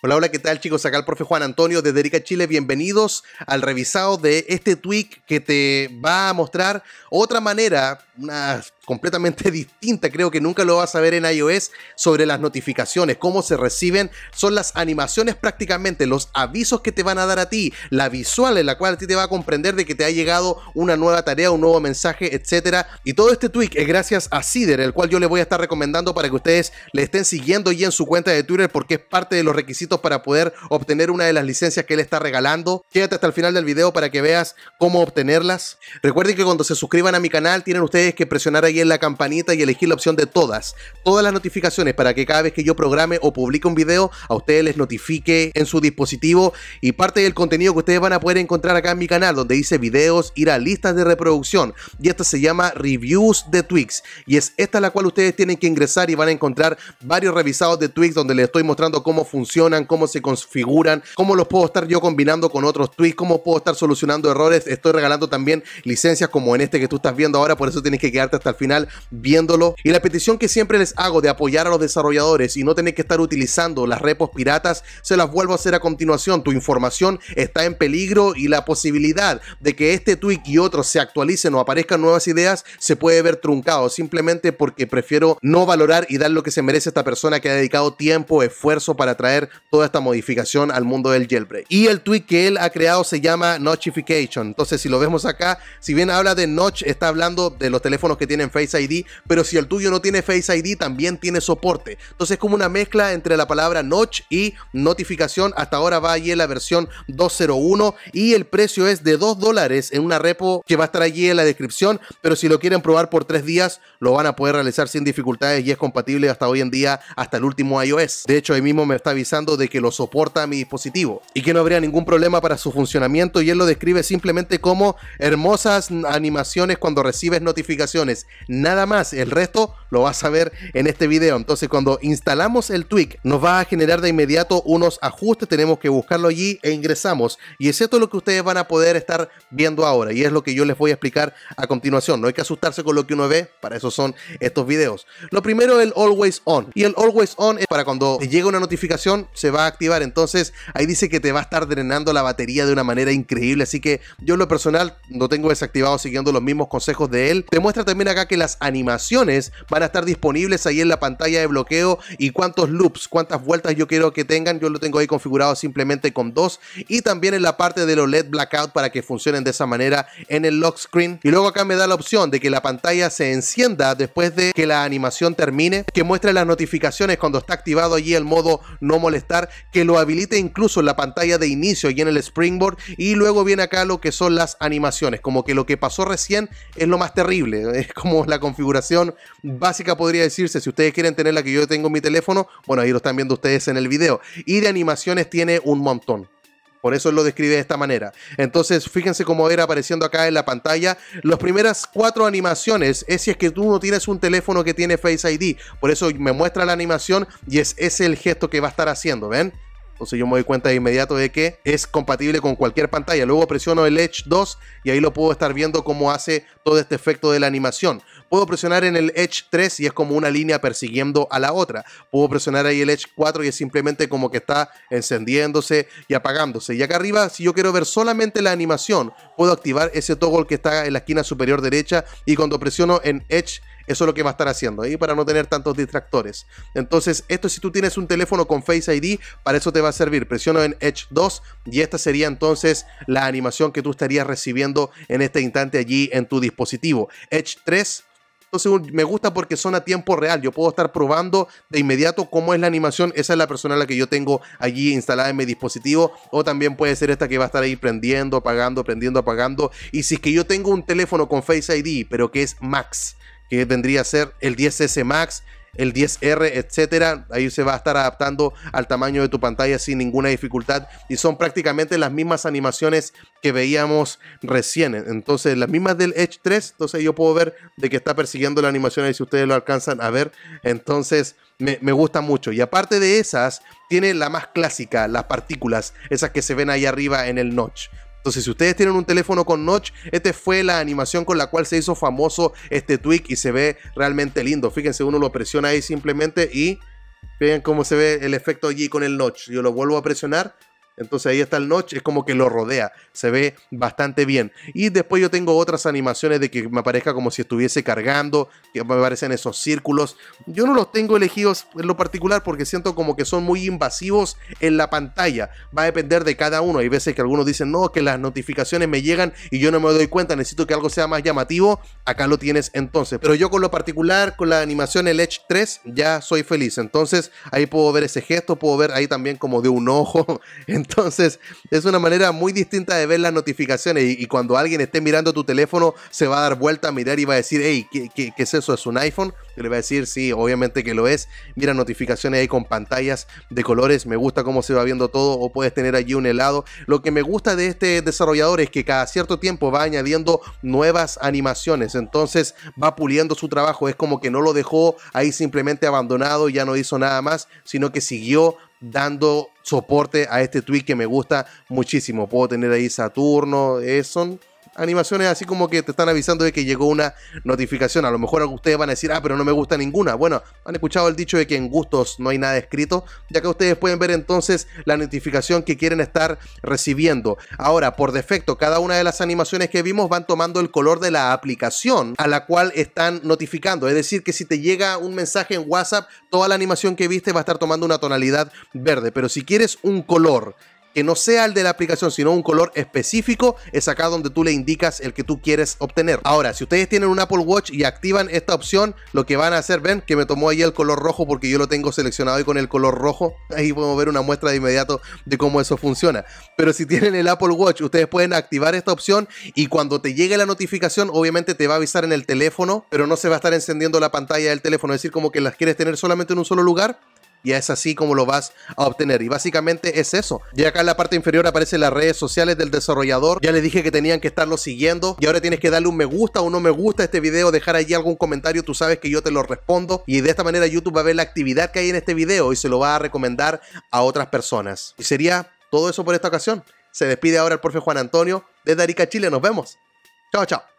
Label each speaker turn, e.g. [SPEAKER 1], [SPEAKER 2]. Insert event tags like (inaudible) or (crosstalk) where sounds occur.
[SPEAKER 1] Hola, hola, ¿qué tal chicos? Acá el profe Juan Antonio de Derica Chile. Bienvenidos al revisado de este tweak que te va a mostrar otra manera una completamente (laughs) distinta, creo que nunca lo vas a ver en iOS, sobre las notificaciones, cómo se reciben, son las animaciones prácticamente, los avisos que te van a dar a ti, la visual en la cual a ti te va a comprender de que te ha llegado una nueva tarea, un nuevo mensaje, etc Y todo este tweak es gracias a Cider, el cual yo les voy a estar recomendando para que ustedes le estén siguiendo y en su cuenta de Twitter porque es parte de los requisitos para poder obtener una de las licencias que él está regalando. Quédate hasta el final del video para que veas cómo obtenerlas. Recuerden que cuando se suscriban a mi canal tienen ustedes que presionar ahí en la campanita y elegir la opción de todas, todas las notificaciones para que cada vez que yo programe o publique un video, a ustedes les notifique en su dispositivo y parte del contenido que ustedes van a poder encontrar acá en mi canal, donde dice videos, ir a listas de reproducción y esta se llama Reviews de Twix y es esta la cual ustedes tienen que ingresar y van a encontrar varios revisados de Twix donde les estoy mostrando cómo funcionan, cómo se configuran, cómo los puedo estar yo combinando con otros tweaks, cómo puedo estar solucionando errores, estoy regalando también licencias como en este que tú estás viendo ahora, por eso tienes que quedarte hasta el final viéndolo. Y la petición que siempre les hago de apoyar a los desarrolladores y no tener que estar utilizando las repos piratas, se las vuelvo a hacer a continuación. Tu información está en peligro y la posibilidad de que este tweet y otros se actualicen o aparezcan nuevas ideas se puede ver truncado simplemente porque prefiero no valorar y dar lo que se merece a esta persona que ha dedicado tiempo, esfuerzo para traer toda esta modificación al mundo del jailbreak. Y el tweet que él ha creado se llama Notification. Entonces, si lo vemos acá, si bien habla de Notch, está hablando de los teléfonos que tienen Face ID, pero si el tuyo no tiene Face ID, también tiene soporte. Entonces es como una mezcla entre la palabra notch y notificación. Hasta ahora va allí en la versión 201 y el precio es de 2 dólares en una repo que va a estar allí en la descripción, pero si lo quieren probar por 3 días, lo van a poder realizar sin dificultades y es compatible hasta hoy en día, hasta el último iOS. De hecho, ahí mismo me está avisando de que lo soporta mi dispositivo y que no habría ningún problema para su funcionamiento y él lo describe simplemente como hermosas animaciones cuando recibes notificaciones Nada más, el resto lo vas a ver en este video. Entonces cuando instalamos el tweak nos va a generar de inmediato unos ajustes, tenemos que buscarlo allí e ingresamos. Y es esto lo que ustedes van a poder estar viendo ahora y es lo que yo les voy a explicar a continuación. No hay que asustarse con lo que uno ve, para eso son estos videos. Lo primero el Always On y el Always On es para cuando llega una notificación se va a activar. Entonces ahí dice que te va a estar drenando la batería de una manera increíble. Así que yo lo personal lo tengo desactivado siguiendo los mismos consejos de él. Te muestra también acá que las animaciones van van a estar disponibles ahí en la pantalla de bloqueo y cuántos loops, cuántas vueltas yo quiero que tengan. Yo lo tengo ahí configurado simplemente con dos y también en la parte de los led blackout para que funcionen de esa manera en el lock screen. Y luego acá me da la opción de que la pantalla se encienda después de que la animación termine, que muestre las notificaciones cuando está activado allí el modo no molestar, que lo habilite incluso en la pantalla de inicio y en el springboard y luego viene acá lo que son las animaciones, como que lo que pasó recién es lo más terrible, (laughs) es como la configuración va básica podría decirse, si ustedes quieren tener la que yo tengo en mi teléfono, bueno, ahí lo están viendo ustedes en el video. Y de animaciones tiene un montón. Por eso lo describe de esta manera. Entonces, fíjense cómo era apareciendo acá en la pantalla. Las primeras cuatro animaciones es si es que tú no tienes un teléfono que tiene Face ID. Por eso me muestra la animación y es ese el gesto que va a estar haciendo, ¿ven? Entonces yo me doy cuenta de inmediato de que es compatible con cualquier pantalla. Luego presiono el Edge 2 y ahí lo puedo estar viendo cómo hace todo este efecto de la animación. Puedo presionar en el Edge 3 y es como una línea persiguiendo a la otra. Puedo presionar ahí el Edge 4 y es simplemente como que está encendiéndose y apagándose. Y acá arriba, si yo quiero ver solamente la animación, puedo activar ese toggle que está en la esquina superior derecha y cuando presiono en Edge eso es lo que va a estar haciendo ahí para no tener tantos distractores. Entonces, esto si tú tienes un teléfono con Face ID, para eso te va a servir. Presiono en Edge 2 y esta sería entonces la animación que tú estarías recibiendo en este instante allí en tu dispositivo. Edge 3 entonces me gusta porque son a tiempo real. Yo puedo estar probando de inmediato cómo es la animación. Esa es la persona la que yo tengo allí instalada en mi dispositivo. O también puede ser esta que va a estar ahí prendiendo, apagando, prendiendo, apagando. Y si es que yo tengo un teléfono con Face ID, pero que es Max, que vendría a ser el 10S Max, el 10R, etcétera. Ahí se va a estar adaptando al tamaño de tu pantalla sin ninguna dificultad y son prácticamente las mismas animaciones que veíamos recién. Entonces, las mismas del Edge 3, entonces yo puedo ver de que está persiguiendo la animación y si ustedes lo alcanzan a ver, entonces me, me gusta mucho. Y aparte de esas, tiene la más clásica, las partículas, esas que se ven ahí arriba en el notch. Entonces, si ustedes tienen un teléfono con notch, esta fue la animación con la cual se hizo famoso este tweak y se ve realmente lindo. Fíjense, uno lo presiona ahí simplemente y vean cómo se ve el efecto allí con el notch. Yo lo vuelvo a presionar entonces ahí está el notch, es como que lo rodea, se ve bastante bien. Y después yo tengo otras animaciones de que me aparezca como si estuviese cargando, que me aparecen esos círculos. Yo no los tengo elegidos en lo particular porque siento como que son muy invasivos en la pantalla. Va a depender de cada uno. Hay veces que algunos dicen, no, que las notificaciones me llegan y yo no me doy cuenta, necesito que algo sea más llamativo. Acá lo tienes entonces. Pero yo con lo particular, con la animación el Edge 3, ya soy feliz. Entonces ahí puedo ver ese gesto, puedo ver ahí también como de un ojo. (laughs) Entonces, es una manera muy distinta de ver las notificaciones y, cuando alguien esté mirando tu teléfono, se va a dar vuelta a mirar y va a decir, hey, ¿qué, es eso? ¿Es un iPhone? Y le va a decir, sí, obviamente que lo es. Mira notificaciones ahí con pantallas de colores, me gusta cómo se va viendo todo o puedes tener allí un helado. Lo que me gusta de este desarrollador es que cada cierto tiempo va añadiendo nuevas animaciones, entonces va puliendo su trabajo, es como que no lo dejó ahí simplemente abandonado, ya no hizo nada más, sino que siguió dando soporte a este tweet que me gusta muchísimo. Puedo tener ahí Saturno, Eson, animaciones así como que te están avisando de que llegó una notificación. A lo mejor ustedes van a decir, ah, pero no me gusta ninguna. Bueno, han escuchado el dicho de que en gustos no hay nada escrito, ya que ustedes pueden ver entonces la notificación que quieren estar recibiendo. Ahora, por defecto, cada una de las animaciones que vimos van tomando el color de la aplicación a la cual están notificando. Es decir, que si te llega un mensaje en WhatsApp, toda la animación que viste va a estar tomando una tonalidad verde. Pero si quieres un color que no sea el de la aplicación, sino un color específico, es acá donde tú le indicas el que tú quieres obtener. Ahora, si ustedes tienen un Apple Watch y activan esta opción, lo que van a hacer, ven que me tomó ahí el color rojo porque yo lo tengo seleccionado y con el color rojo, (laughs) ahí podemos ver una muestra de inmediato de cómo eso funciona. Pero si tienen el Apple Watch, ustedes pueden activar esta opción y cuando te llegue la notificación, obviamente te va a avisar en el teléfono, pero no se va a estar encendiendo la pantalla del teléfono, es decir, como que las quieres tener solamente en un solo lugar, y es así como lo vas a obtener. Y básicamente es eso. Ya acá en la parte inferior aparecen las redes sociales del desarrollador. Ya les dije que tenían que estarlo siguiendo y ahora tienes que darle un me gusta o no me gusta a este video, dejar allí algún comentario, tú sabes que yo te lo respondo y de esta manera YouTube va a ver la actividad que hay en este video y se lo va a recomendar a otras personas. Y sería todo eso por esta ocasión. Se despide ahora el profe Juan Antonio desde Arica, Chile. Nos vemos. Chao, chao.